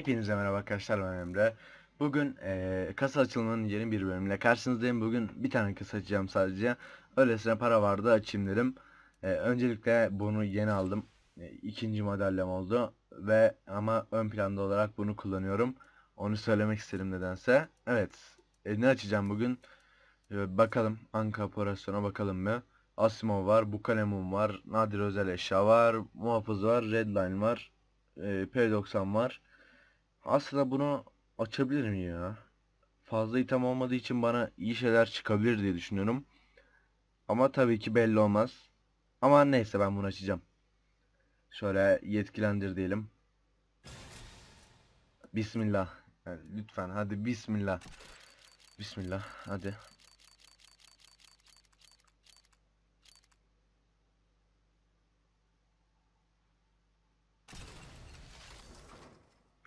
Hepinize merhaba arkadaşlar ben Emre. Bugün e, kasa açılmanın yeni bir bölümüyle karşınızdayım. Bugün bir tane kasa açacağım sadece. Öylesine para vardı açayım dedim. E, öncelikle bunu yeni aldım. E, ikinci madalyam oldu. Ve ama ön planda olarak bunu kullanıyorum. Onu söylemek istedim nedense. Evet. E, ne açacağım bugün? E, bakalım. Anka operasyona bakalım mı? Asimo var. Bukalemum var. Nadir özel eşya var. Muhafız var. Redline var. E, P90 var. Aslında bunu açabilirim ya. Fazla item olmadığı için bana iyi şeyler çıkabilir diye düşünüyorum. Ama tabii ki belli olmaz. Ama neyse ben bunu açacağım. Şöyle yetkilendir diyelim. Bismillah. Yani lütfen hadi bismillah. Bismillah hadi.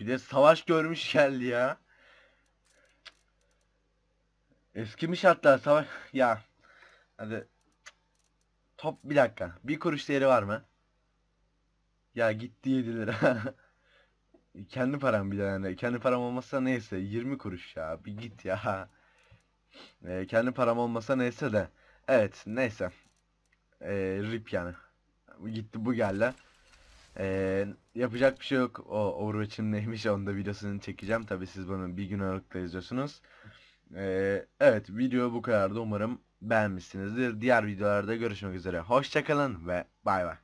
Bir de savaş görmüş geldi ya. Eskimiş hatta savaş. Ya. Hadi. Top bir dakika. Bir kuruş değeri var mı? Ya gitti 7 lira. kendi param bir de yani. Kendi param olmasa neyse. 20 kuruş ya. Bir git ya. Ee, kendi param olmasa neyse de. Evet neyse. Ee, rip yani. Gitti bu geldi. Ee, yapacak bir şey yok. O Overwatch'im neymiş onu da videosunu çekeceğim. Tabi siz bunu bir gün aralıkla izliyorsunuz. Ee, evet video bu kadardı. Umarım beğenmişsinizdir. Diğer videolarda görüşmek üzere. Hoşçakalın ve bay bay.